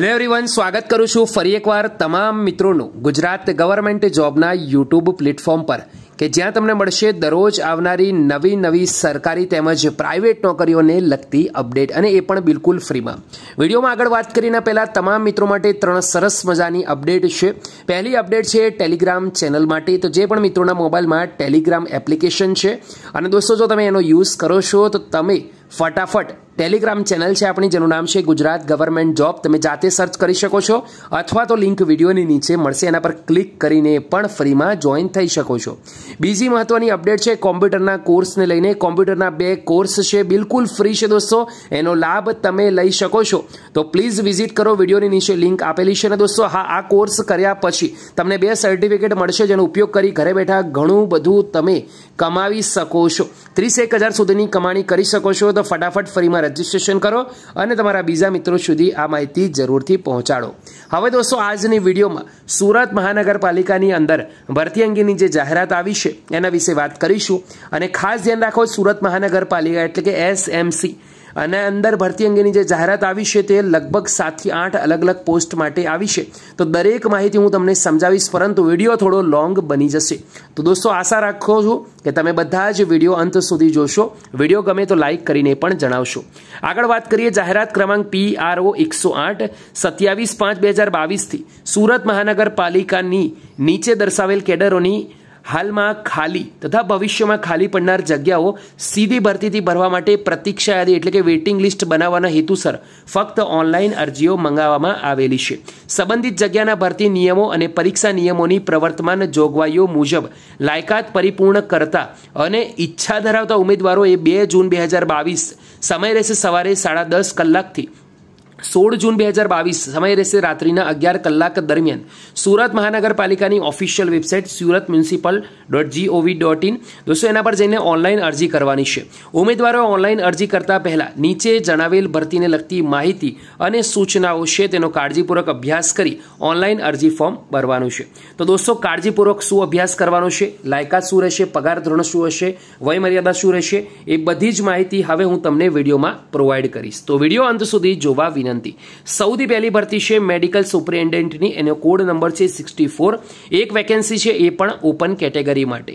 hello everyone સ્વાગત કરું છું ફરી એકવાર તમામ મિત્રોનું ગુજરાત ગવર્મેન્ટ જોબના યુટ્યુબ પ્લેટફોર્મ પર કે જ્યાં તમને મળશે દરરોજ આવનારી નવી નવી સરકારી તેમજ પ્રાઇવેટ નોકરીઓને લગતી અપડેટ અને એ પણ બિલકુલ ફ્રીમાં વિડીયોમાં આગળ વાત કરીને પહેલાં તમામ મિત્રો માટે ત્રણ સરસ મજાની અપડેટ છે પહેલી અપડેટ છે ટેલિગ્રામ ચેનલ માટે તો જે પણ મિત્રોના મોબાઈલમાં ટેલિગ્રામ એપ્લિકેશન છે અને દોસ્તો જો તમે એનો યુઝ કરો છો તો તમે ફટાફટ ટેલિગ્રામ ચેનલ છે આપણી જેનું નામ છે ગુજરાત ગવર્મેન્ટ જોબ તમે જાતે સર્ચ કરી શકો છો અથવા તો લિંક વિડીયોની નીચે મળશે એના પર ક્લિક કરીને પણ ફ્રીમાં જોઈન થઈ શકો છો બીજી મહત્વની અપડેટ છે કોમ્પ્યુટરના કોર્સને લઈને કોમ્પ્યુટરના બે કોર્સ છે બિલકુલ ફ્રી છે દોસ્તો એનો લાભ તમે લઈ શકો છો તો પ્લીઝ વિઝિટ કરો વિડીયોની નીચે લિંક આપેલી છે અને દોસ્તો હા આ કોર્સ કર્યા પછી તમને બે સર્ટિફિકેટ મળશે જેનો ઉપયોગ કરી ઘરે બેઠા ઘણું બધું તમે કમાવી શકો છો ત્રીસ એક હજાર સુધીની કમાણી કરી શકો છો તો ફટાફટ ફ્રીમાં રજીસ્ટ્રેશન કરો અને તમારા બીજા મિત્રો સુધી આ માહિતી જરૂરથી પહોંચાડો હવે દોસ્તો આજની વિડીયોમાં સુરત મહાનગરપાલિકાની અંદર ભરતી અંગેની જે જાહેરાત આવી છે એના વિશે વાત કરીશું અને ખાસ ધ્યાન રાખો સુરત મહાનગરપાલિકા એટલે કે એસએમસી અને અંદર ભરતી અંગેની જે જાહેરાત આવી છે તે લગભગ સાતથી આઠ અલગ અલગ પોસ્ટ માટે આવી છે તો દરેક માહિતી હું તમને સમજાવીશ પરંતુ વિડીયો થોડો લોંગ બની જશે તો દોસ્તો આશા રાખો છું કે તમે બધા જ વિડીયો અંત સુધી જોશો વિડીયો ગમે તો લાઇક કરીને પણ જણાવશો આગળ વાત કરીએ જાહેરાત ક્રમાંક પી આર ઓ એકસો આઠ સત્યાવીસ પાંચ બે હજાર બાવીસથી સુરત મહાનગરપાલિકાની નીચે દર્શાવેલ કેડરોની હાલમાં ખાલી તથા ભવિષ્યમાં ખાલી પડનાર જગ્યાઓ સીધી ભરતીથી ભરવા માટે પ્રતીક્ષા યાદી એટલે કે વેઇટિંગ લિસ્ટ બનાવવાના હેતુસર ફક્ત ઓનલાઈન અરજીઓ મંગાવવામાં આવેલી છે સંબંધિત જગ્યાના ભરતી નિયમો અને પરીક્ષા નિયમોની પ્રવર્તમાન જોગવાઈઓ મુજબ લાયકાત પરિપૂર્ણ કરતા અને ઈચ્છા ધરાવતા ઉમેદવારો એ બે જૂન બે હજાર બાવીસ સમય રહેશે સવારે સાડા દસ કલાકથી સોળ જૂન બે હજાર બાવીસ સમય રહેશે રાત્રિના અગિયાર કલાક દરમિયાન સુરત મહાનગરપાલિકાની official website Surat municipal dot GOV dot in દોસ્તો એના પર જઈને ઓનલાઈન અરજી કરવાની છે ઉમેદવારો ઓનલાઈન અરજી કરતા પહેલાં નીચે જણાવેલ ભરતીને લગતી માહિતી અને સૂચનાઓ છે તેનો કાળજીપૂર્વક અભ્યાસ કરી ઓનલાઈન અરજી ફોર્મ ભરવાનું છે તો દોસ્તો કાળજીપૂર્વક શું અભ્યાસ કરવાનો છે લાયકાત શું રહેશે પગાર ધોરણ શું હશે વયમર્યાદા શું રહેશે એ બધી જ માહિતી હવે હું તમને વિડીયોમાં પ્રોવાઈડ કરીશ તો વિડીયો અંત સુધી જોવા વિના વિનંતી સૌથી પહેલી ભરતી છે મેડિકલ સુપ્રિન્ટેન્ડન્ટની એનો કોડ નંબર છે સિક્સટી ફોર એક વેકેન્સી છે એ પણ ઓપન કેટેગરી માટે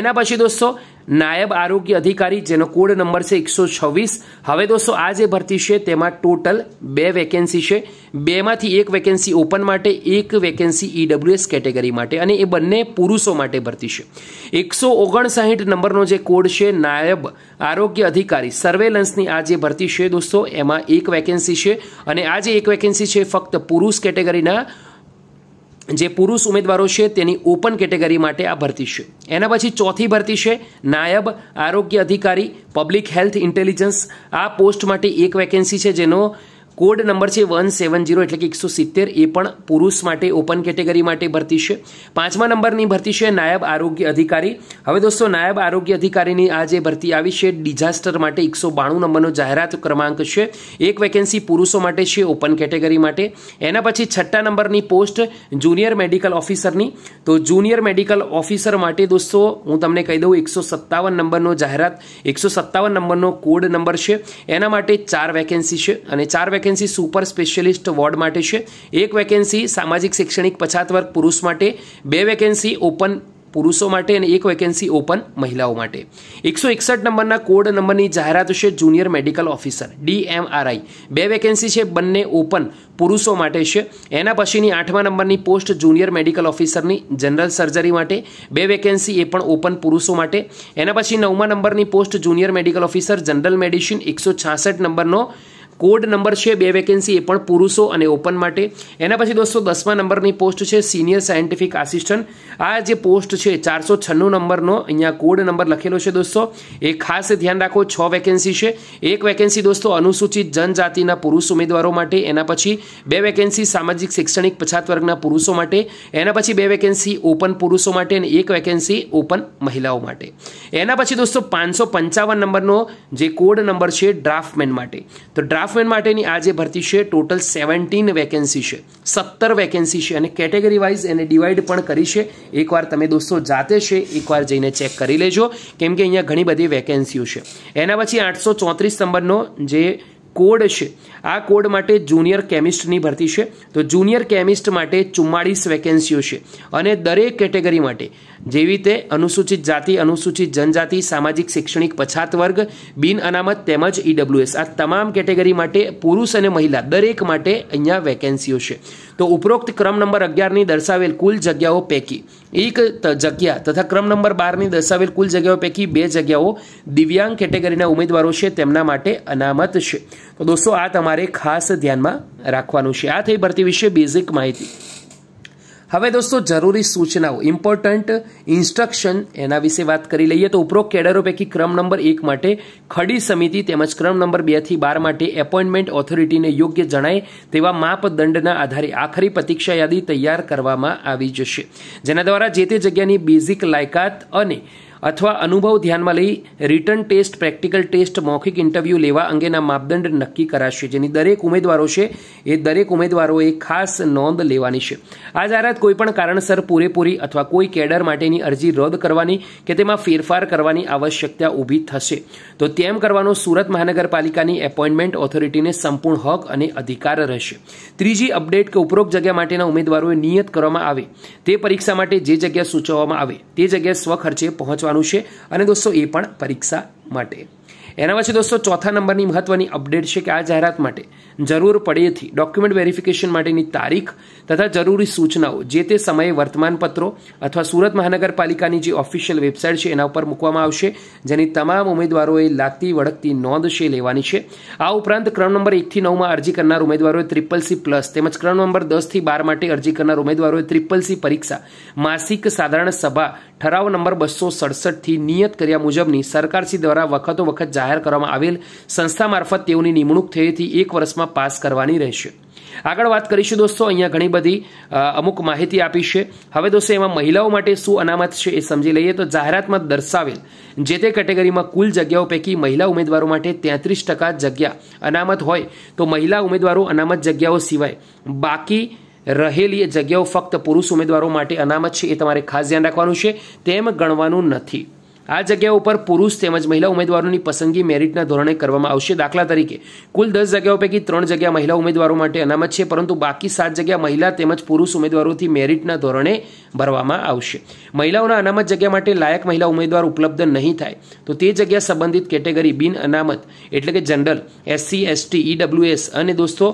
એના પછી દોસ્તો નાયબ આરોગ્ય અધિકારી જેનો કોડ નંબર છે એકસો છવ્વીસ હવે દોસ્તો આ જે ભરતી છે તેમાં ટોટલ બે વેકેન્સી છે બેમાંથી એક વેકેન્સી ઓપન માટે એક વેકેન્સી ઈડબ્લ્યુએસ કેટેગરી માટે અને એ બંને પુરુષો માટે ભરતી છે એકસો ઓગણસાઠ નંબરનો જે કોડ છે નાયબ આરોગ્ય અધિકારી સર્વેલન્સની આ જે ભરતી છે દોસ્તો એમાં એક વેકેન્સી છે અને આ જે એક વેકેન્સી છે ફક્ત પુરુષ કેટેગરીના જે પુરુષ ઉમેદવારો છે તેની ઓપન કેટેગરી માટે આ ભરતી છે એના પછી ચોથી ભરતી છે નાયબ આરોગ્ય અધિકારી પબ્લિક હેલ્થ ઇન્ટેલિજન્સ આ પોસ્ટ માટે એક વેકેન્સી છે જેનો કોડ નંબર છે વન સેવન જીરો એટલે કે એકસો સિત્તેર એ પણ પુરુષ માટે ઓપન કેટેગરી માટે ભરતી છે પાંચમા નંબરની ભરતી છે નાયબ આરોગ્ય અધિકારી હવે દોસ્તો નાયબ આરોગ્ય અધિકારીની આ જે ભરતી આવી છે ડિઝાસ્ટર માટે એકસો બાણું નંબરનો જાહેરાત ક્રમાંક છે એક વેકેન્સી પુરુષો માટે છે ઓપન કેટેગરી માટે એના પછી છઠ્ઠા નંબરની પોસ્ટ જુનિયર મેડિકલ ઓફિસરની તો જુનિયર મેડિકલ ઓફિસર માટે દોસ્તો હું તમને કહી દઉં એકસો સત્તાવન નંબરનો જાહેરાત એકસો સત્તાવન નંબરનો કોડ નંબર છે એના માટે ચાર વેકેન્સી છે અને ચાર વેકેન્સી સુપર સ્પેશિયલિસ્ટ વોર્ડ માટે છે એક વેકેન્સી સામાજિક શૈક્ષણિક પછાત વર્ગ પુરુષ માટે બે વેકેન્સી ઓપન પુરુષો માટે અને એક વેકેન્સી ઓપન મહિલાઓ માટે એકસો એકસઠ નંબરના કોડ નંબરની જાહેરાત છે જુનિયર મેડિકલ ઓફિસર ડીએમઆરઆઈ બે વેકેન્સી છે બંને ઓપન પુરુષો માટે છે એના પછીની આઠમા નંબરની પોસ્ટ જુનિયર મેડિકલ ઓફિસરની જનરલ સર્જરી માટે બે વેકેન્સી એ પણ ઓપન પુરુષો માટે એના પછી નવમા નંબરની post junior medical officer general medicine એકસો છાસઠ નંબરનો કોડ નંબર છે બે વેકેન્સી એ પણ પુરુષો અને ઓપન માટે એના પછી દોસ્તો દસમા નંબરની પોસ્ટ છે સિનિયર સાયન્ટિફિક આસિસ્ટન્ટ આ જે પોસ્ટ છે ચારસો છન્નું નંબરનો અહીંયા કોડ નંબર લખેલો છે દોસ્તો એ ખાસ ધ્યાન રાખો છ વેકેન્સી છે એક વેકેન્સી દોસ્તો અનુસૂચિત જનજાતિના પુરુષ ઉમેદવારો માટે એના પછી બે વેકેન્સી સામાજિક શૈક્ષણિક પછાત વર્ગના પુરુષો માટે એના પછી બે વેકેન્સી ઓપન પુરુષો માટે અને એક વેકેન્સી ઓપન મહિલાઓ માટે એના પછી દોસ્તો પાંચસો પંચાવન નંબરનો જે કોડ નંબર છે ડ્રાફ્ટમેન માટે તો ડ્રાફ્ટ સ્ટાફમેન માટેની આ જે ભરતી છે ટોટલ સેવન્ટીન વેકેન્સી છે સત્તર વેકેન્સી છે અને કેટેગરી વાઇઝ એને ડિવાઈડ પણ કરી છે એકવાર તમે દોસ્તો જાતે છે એકવાર જઈને ચેક કરી લેજો કેમ કે અહીંયા ઘણી બધી વેકેન્સીઓ છે એના પછી આઠસો ચોત્રીસ નંબરનો જે કોડ છે આ કોડ માટે જુનિયર કેમિસ્ટની ભરતી છે તો જુનિયર કેમિસ્ટ માટે ચુમ્માળીસ વેકેન્સીઓ છે અને દરેક કેટેગરી માટે જેવી રીતે અનુસૂચિત જાતિ અનુસૂચિત જનજાતિ સામાજિક શૈક્ષણિક પછાત વર્ગ બિન અનામત તેમજ ઈડબ્લ્યુએસ આ તમામ કેટેગરી માટે પુરુષ અને મહિલા દરેક માટે અહીંયા વેકેન્સીઓ છે તો ઉપરોક્ત ક્રમ નંબર અગિયારની દર્શાવેલ કુલ જગ્યાઓ પૈકી એક જગ્યા તથા ક્રમ નંબર બારની દર્શાવેલ કુલ જગ્યાઓ પૈકી બે જગ્યાઓ દિવ્યાંગ કેટેગરીના ઉમેદવારો છે તેમના માટે અનામત છે તો દોસ્તો આ તમારે ખાસ ધ્યાનમાં રાખવાનું છે આ થઈ ભરતી વિશે બેઝિક માહિતી હવે દોસ્તો જરૂરી સૂચનાઓ ઇમ્પોર્ટન્ટ ઇન્સ્ટ્રક્શન એના વિશે વાત કરી લઈએ તો ઉપરોક્ત કેડરો પૈકી ક્રમ નંબર એક માટે ખડી સમિતિ તેમજ ક્રમ નંબર બેથી બાર માટે એપોઇન્ટમેન્ટ ઓથોરિટીને યોગ્ય જણાય તેવા માપદંડના આધારે આખરી પ્રતીક્ષા યાદી તૈયાર કરવામાં આવી જશે જેના દ્વારા જે તે જગ્યાની બેઝિક લાયકાત અને અથવા અનુભવ ધ્યાનમાં લઈ રિટર્ન ટેસ્ટ પ્રેક્ટિકલ ટેસ્ટ મૌખિક ઇન્ટરવ્યૂ લેવા અંગેના માપદંડ નક્કી કરાશે જેની દરેક ઉમેદવારો છે એ દરેક ઉમેદવારોએ ખાસ નોંધ લેવાની છે આ જાહેરાત કોઈપણ કારણસર પૂરેપૂરી અથવા કોઈ કેડર માટેની અરજી રદ કરવાની કે તેમાં ફેરફાર કરવાની આવશ્યકતા ઊભી થશે તો તેમ કરવાનો સુરત મહાનગરપાલિકાની એપોઇન્ટમેન્ટ ઓથોરિટીને સંપૂર્ણ હક અને અધિકાર રહેશે ત્રીજી અપડેટ કે ઉપરોક્ત જગ્યા માટેના ઉમેદવારોએ નિયત કરવામાં આવે તે પરીક્ષા માટે જે જગ્યા સૂચવવામાં આવે તે જગ્યાએ સ્વખર્ચે પહોંચવા કરવાનું છે અને દોસ્તો એ પણ પરીક્ષા માટે એના પછી દોસ્તો ચોથા નંબરની મહત્ત્વની અપડેટ છે કે આ જાહેરાત માટે જરૂર પડેથી ડોક્યુમેન્ટ વેરિફિકેશન માટેની તારીખ તથા જરૂરી સૂચનાઓ જે તે સમયે વર્તમાનપત્રો અથવા સુરત મહાનગરપાલિકાની જે ઓફિશિયલ વેબસાઇટ છે એના ઉપર મૂકવામાં આવશે જેની તમામ ઉમેદવારોએ લાગતી વળગતી નોંધ છે લેવાની છે આ ઉપરાંત ક્રમ નંબર એકથી નવમાં અરજી કરનાર ઉમેદવારોએ ત્રિપલ સી પ્લસ તેમજ ક્રમ નંબર દસથી બાર માટે અરજી કરનાર ઉમેદવારોએ ત્રિપલ સી પરીક્ષા માસિક સાધારણ સભા ઠરાવ નંબર બસો સડસઠથી નિયત કર્યા મુજબની સરકારશ્રી દ્વારા વખતો વખત જાહેર કરવામાં આવેલ સંસ્થા મારફત તેઓની નિમણૂક થઈ હતી એક વર્ષમાં પાસ કરવાની રહેશે આગળ વાત કરીશું દોસ્તો અહીંયા ઘણી બધી અમુક માહિતી આપી છે હવે દોસ્તો એમાં મહિલાઓ માટે શું અનામત છે એ સમજી લઈએ તો જાહેરાતમાં દર્શાવેલ જે તે કેટેગરીમાં કુલ જગ્યાઓ પૈકી મહિલા ઉમેદવારો માટે તેત્રીસ ટકા જગ્યા અનામત હોય તો મહિલા ઉમેદવારો અનામત જગ્યાઓ સિવાય બાકી રહેલી જગ્યાઓ ફક્ત પુરુષ ઉમેદવારો માટે અનામત છે એ તમારે ખાસ ધ્યાન રાખવાનું છે તેમ ગણવાનું નથી આ જગ્યા ઉપર પુરુષ તેમજ મહિલા ઉમેદવારોની પસંદગી મેરિટના ધોરણે કરવામાં આવશે દાખલા તરીકે કુલ દસ જગ્યાઓ પૈકી ત્રણ જગ્યા મહિલા ઉમેદવારો માટે અનામત છે પરંતુ બાકી સાત જગ્યા મહિલા તેમજ પુરુષ ઉમેદવારોથી મેરિટના ધોરણે ભરવામાં આવશે મહિલાઓના અનામત જગ્યા માટે લાયક મહિલા ઉમેદવાર ઉપલબ્ધ નહીં થાય તો તે જગ્યા સંબંધિત કેટેગરી બિન અનામત એટલે કે જનરલ એસસી એસટી ઈડબ્લ્યુએસ અને દોસ્તો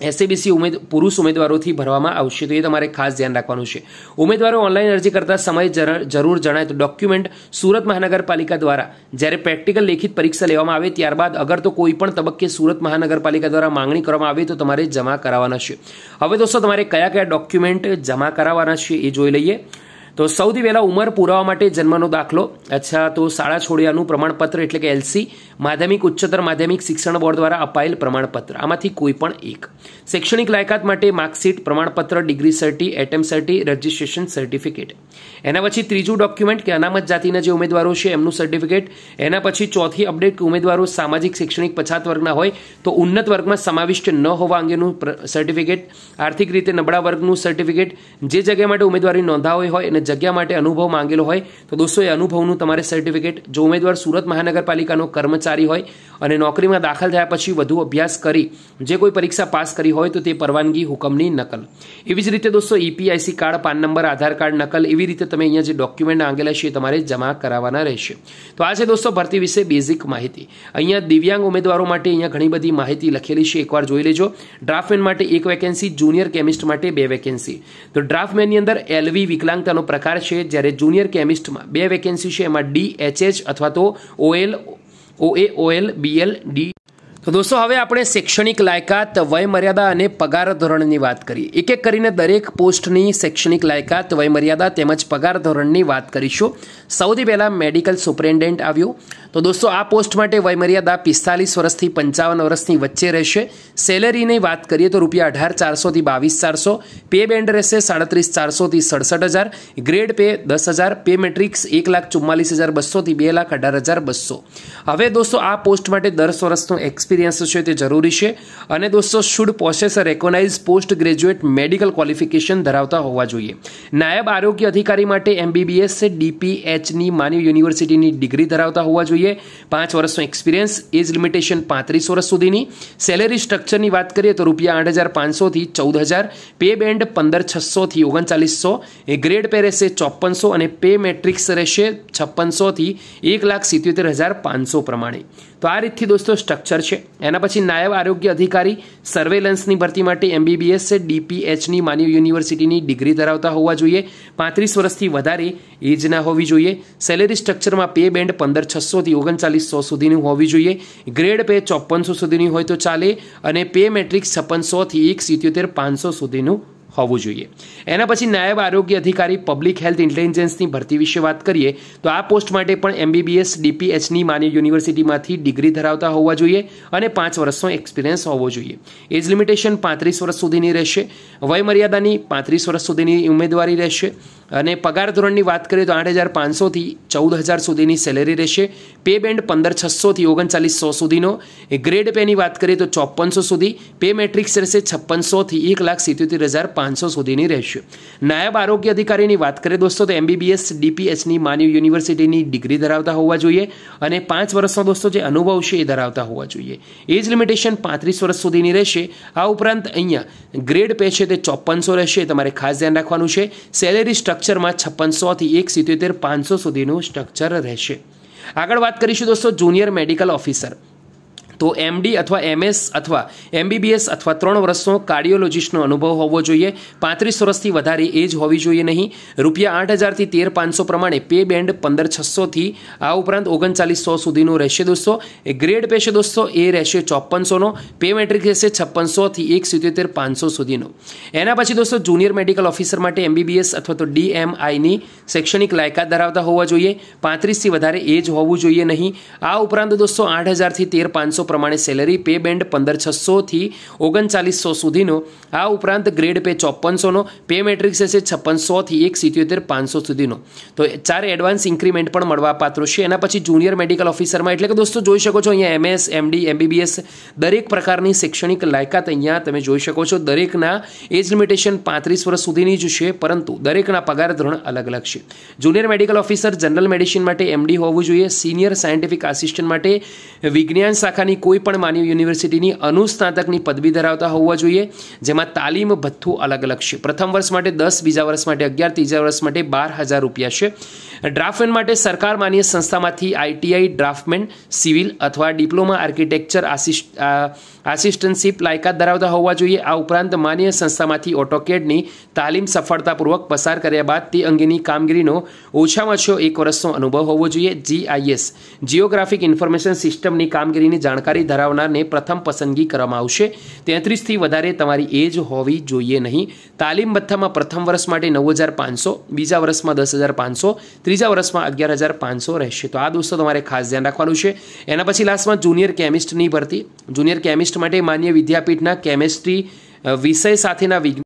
એસએબીસી ઉમેદ પુરુષ ઉમેદવારોથી ભરવામાં આવશે તો એ તમારે ખાસ ધ્યાન રાખવાનું છે ઉમેદવારો ઓનલાઈન અરજી કરતા સમય જરૂર જણાય તો ડોક્યુમેન્ટ સુરત મહાનગરપાલિકા દ્વારા જ્યારે પ્રેક્ટિકલ લેખિત પરીક્ષા લેવામાં આવે ત્યારબાદ અગર તો કોઈ પણ તબક્કે સુરત મહાનગરપાલિકા દ્વારા માંગણી કરવામાં આવે તો તમારે જમા કરાવવાના છે હવે દોસ્તો તમારે કયા કયા ડોક્યુમેન્ટ જમા કરાવવાના છે એ જોઈ લઈએ તો સૌથી પહેલાં ઉંમર પુરાવા માટે જન્મનો દાખલો અચ્છા તો શાળા છોડ્યાનું પ્રમાણપત્ર એટલે કે એલસી માધ્યમિક ઉચ્ચતર માધ્યમિક શિક્ષણ બોર્ડ દ્વારા અપાયેલ પ્રમાણપત્ર આમાંથી કોઈ પણ એક શૈક્ષણિક લાયકાત માટે માર્કશીટ પ્રમાણપત્ર degree cert attempt cert registration certificate એના પછી ત્રીજું ડોક્યુમેન્ટ કે અનામત જાતિના જે ઉમેદવારો છે એમનું સર્ટિફિકેટ એના પછી ચોથી અપડેટ કે ઉમેદવારો સામાજિક શૈક્ષણિક પછાત વર્ગના હોય તો ઉન્નત વર્ગમાં સમાવિષ્ટ ન હોવા અંગેનું સર્ટિફિકેટ આર્થિક રીતે નબળા વર્ગનું સર્ટિફિકેટ જે જગ્યા માટે ઉમેદવારી નોંધાવી હોય એને તમને જગ્યા માટે અનુભવ માંગેલો હોય તો દોસ્તો એ અનુભવનું તમારે સર્ટિફિકેટ જો ઉમેદવાર સુરત મહાનગરપાલિકાનો કર્મચારી હોય અને નોકરીમાં દાખલ થયા પછી વધુ અભ્યાસ કરી જે કોઈ પરીક્ષા પાસ કરી હોય તો તે પરવાનગી હુકમની નકલ એવી જ રીતે દોસ્તો EPIC e card PAN number Aadhaar card નકલ એવી રીતે તમે અહીંયા જે ડોક્યુમેન્ટ માંગેલા છે એ તમારે જમા કરાવવાના રહેશે તો આ છે દોસ્તો ભરતી વિશે બેઝિક માહિતી અહીંયા દિવ્યાંગ ઉમેદવારો માટે અહીંયા ઘણી બધી માહિતી લખેલી છે એકવાર જોઈ લેજો ડ્રાફ્ટમેન માટે એક વેકેન્સી જુનિયર કેમિસ્ટ માટે બે વેકેન્સી તો ડ્રાફ્ટમેનની અંદર એલવી વિકલાંગતાનો પ્રકાર છે જ્યારે જુનિયર કેમિસ્ટમાં બે વેકેન્સી છે એમાં ડી એચએચ અથવા તો ઓએલ ઓએ ઓએલ બીએલ ડી તો દોસ્તો હવે આપણે શૈક્ષણિક લાયકાત વયમર્યાદા અને પગાર ધોરણની વાત કરીએ એક એક કરીને દરેક પોસ્ટની શૈક્ષણિક લાયકાત વયમર્યાદા તેમજ પગાર ધોરણની વાત કરીશું સૌથી પહેલાં મેડિકલ સુપ્રિન્ટેન્ટ આવ્યો તો દોસ્તો આ પોસ્ટ માટે વયમર્યાદા પિસ્તાલીસ વર્ષથી પંચાવન વર્ષની વચ્ચે રહેશે સેલેરીની વાત કરીએ તો રૂપિયા અઢાર ચારસોથી બાવીસ ચારસો પે બેન્ડ રહેશે સાડત્રીસ ચારસોથી સડસઠ હજાર ગ્રેડ પે દસ હજાર પે મેટ્રિક્સ એક લાખ ચુમ્માલીસ હજાર બસોથી બે લાખ અઢાર હજાર બસો હવે દોસ્તો આ પોસ્ટ માટે દસ વર્ષનો એક્સપિરિયન્સ છે તે જરૂરી છે અને દોસ્તો should possess recognise post graduate medical qualification ધરાવતા હોવા જોઈએ નાયબ આરોગ્ય અધિકારી માટે એમબીબીએસ છે ડીપીએચ એચની માનવ યુનિવર્સિટીની ડિગ્રી ધરાવતા હોવા જોઈએ પાંચ વર્ષનો એક્સપિરિયન્સ એજ લિમિટેશન પાંત્રીસ વર્ષ સુધીની સેલેરી સ્ટ્રક્ચરની વાત કરીએ તો રૂપિયા આઠ હજાર પાંચસોથી ચૌદ હજાર પે બેન્ડ પંદર છસોથી ઓગણચાલીસસો એ ગ્રેડ પે રહેશે ચોપનસો અને પે મેટ્રિક્સ રહેશે છપ્પનસોથી એક લાખ સિત્યોતેર હજાર પાંચસો પ્રમાણે તો આ રીતથી દોસ્તો સ્ટ્રક્ચર છે એના પછી નાયબ આરોગ્ય અધિકારી સર્વેલન્સની ભરતી માટે એમબીબીએસ છે ડીપીએચની માનવ યુનિવર્સિટીની ડિગ્રી ધરાવતા હોવા જોઈએ પાંત્રીસ વર્ષથી વધારે એજ ના હોવી જોઈએ જોઈએ સેલેરી સ્ટ્રક્ચરમાં પે બેન્ડ પંદર છસોથી ઓગણચાલીસો સુધીની હોવી જોઈએ ગ્રેડ પે ચોપનસો સુધીની હોય તો ચાલે અને પે મેટ્રિક્સ છપ્પનસોથી એક સિત્યોતેર પાંચસો સુધીનું હોવું જોઈએ એના પછી નાયબ આરોગ્ય અધિકારી પબ્લિક હેલ્થ ઇન્ટેલિજન્સની ભરતી વિશે વાત કરીએ તો આ પોસ્ટ માટે પણ એમબીબીએસ ડીપીએચની માન્ય યુનિવર્સિટીમાંથી ડિગ્રી ધરાવતા હોવા જોઈએ અને પાંચ વર્ષનો એક્સપિરિયન્સ હોવો જોઈએ એજ લિમિટેશન પાંત્રીસ વર્ષ સુધીની રહેશે વયમર્યાદાની પાંત્રીસ વર્ષ સુધીની ઉમેદવારી રહેશે અને પગાર ધોરણની વાત કરીએ તો આઠ હજાર પાંચસોથી ચૌદ હજાર સુધીની સેલેરી રહેશે પે બેન્ડ પંદર છસોથી ઓગણચાલીસો સુધીનો ગ્રેડ પેની વાત કરીએ તો ચોપનસો સુધી પે મેટ્રિક્સ રહેશે છપ્પનસોથી એક લાખ સિત્યોતેર હજાર પાંચ પાંચસો સુધીની રહેશે નાયબ આરોગ્ય અધિકારીની વાત કરીએ દોસ્તો તો એમબીબીએસ ડીપીએચની માનવ યુનિવર્સિટીની ડિગ્રી ધરાવતા હોવા જોઈએ અને પાંચ વર્ષનો દોસ્તો જે અનુભવ છે એ ધરાવતા હોવા જોઈએ એજ લિમિટેશન પાંત્રીસ વર્ષ સુધીની રહેશે આ ઉપરાંત અહીંયા ગ્રેડ પે છે તે ચોપનસો રહેશે તમારે ખાસ ધ્યાન રાખવાનું છે સેલેરી સ્ટ્રક્ચરમાં છપ્પનસોથી એક સિત્યોતેર પાંચસો સુધીનું સ્ટ્રક્ચર રહેશે આગળ વાત કરીશું દોસ્તો જુનિયર મેડિકલ ઓફિસર તો એમડી અથવા એમએસ અથવા એમબીબીએસ અથવા ત્રણ વર્ષનો કાર્ડિયોલોજિસ્ટનો અનુભવ હોવો જોઈએ પાંત્રીસ વર્ષથી વધારે એજ હોવી જોઈએ નહીં રૂપિયા આઠ હજારથી તેર પાંચસો પ્રમાણે પે બેન્ડ પંદર છસોથી આ ઉપરાંત ઓગણચાલીસો સુધીનું રહેશે દોસ્તો ગ્રેડ પેશે દોસ્તો એ રહેશે ચોપનસોનો પે મેટ્રિક રહેશે છપ્પનસોથી એક સિત્યોતેર પાંચસો સુધીનો એના પછી દોસ્તો જુનિયર મેડિકલ ઓફિસર માટે એમબીબીએસ અથવા તો ડીએમઆઈની શૈક્ષણિક લાયકાત ધરાવતા હોવા જોઈએ પાંત્રીસથી વધારે એજ હોવું જોઈએ નહીં આ ઉપરાંત દોસ્તો આઠ હજારથી તેર પાંચસો પ્રમાણે સેલેરી પે બેન્ડ પંદર છસોથી ઓગણચાલીસસો સુધીનો આ ઉપરાંત ગ્રેડ પે ચોપનસોનો પે મેટ્રિક્સ હશે છપ્પનસોથી એક સિત્યોતેર પાંચસો સુધીનો તો ચાર એડવાન્સ ઇન્ક્રીમેન્ટ પણ મળવા મળવાપાત્ર છે એના પછી જુનિયર મેડિકલ ઓફિસરમાં એટલે કે દોસ્તો જોઈ શકો છો અહીંયા એમએસ એમડી એમબીબીએસ દરેક પ્રકારની શૈક્ષણિક લાયકાત અહીંયા તમે જોઈ શકો છો દરેકના એજ લિમિટેશન પાંત્રીસ વર્ષ સુધીની જ છે પરંતુ દરેકના પગાર ધોરણ અલગ અલગ છે junior medical officer general medicine માટે એમડી હોવું જોઈએ સિનિયર સાયન્ટિફિક આસિસ્ટન્ટ માટે વિજ્ઞાન શાખાની ગુજરાતની કોઈ પણ માનવ યુનિવર્સિટીની અનુસ્નાતકની પદવી ધરાવતા હોવા જોઈએ જેમાં તાલીમ ભથ્થું અલગ અલગ છે પ્રથમ વર્ષ માટે દસ બીજા વર્ષ માટે અગિયાર ત્રીજા વર્ષ માટે બાર હજાર રૂપિયા છે ડ્રાફ્ટમેન માટે સરકાર માન્ય સંસ્થામાંથી આઈટીઆઈ ડ્રાફ્ટમેન સિવિલ અથવા ડિપ્લોમા આર્કિટેક્ચર આસિસ્ટ આસિસ્ટન્ટશીપ લાયકાત ધરાવતા હોવા જોઈએ આ ઉપરાંત માન્ય સંસ્થામાંથી ઓટોકેડની તાલીમ સફળતાપૂર્વક પસાર કર્યા બાદ તે અંગેની કામગીરીનો ઓછામાં ઓછો એક વર્ષનો અનુભવ હોવો જોઈએ જીઆઈએસ જીઓગ્રાફિક ઇન્ફોર્મેશન સિસ્ટમની કામગીરીની જાણકારી ધરાવનારને પ્રથમ પસંદગી કરવામાં આવશે તેત્રીસથી વધારે તમારી એજ હોવી જોઈએ નહીં તાલીમ બથ્થામાં પ્રથમ વર્ષ માટે નવ હજાર પાંચસો બીજા વર્ષમાં દસ હજાર પાંચસો ત્રીજા વર્ષમાં અગિયાર હજાર પાંચસો રહેશે તો આ દોસ્તો તમારે ખાસ ધ્યાન રાખવાનું છે એના પછી લાસ્ટમાં જુનિયર કેમિસ્ટની ભરતી જુનિયર કેમિસ્ટ માટે માન્ય વિદ્યાપીઠના કેમિસ્ટ્રી વિષય સાથેના વિજ્ઞાન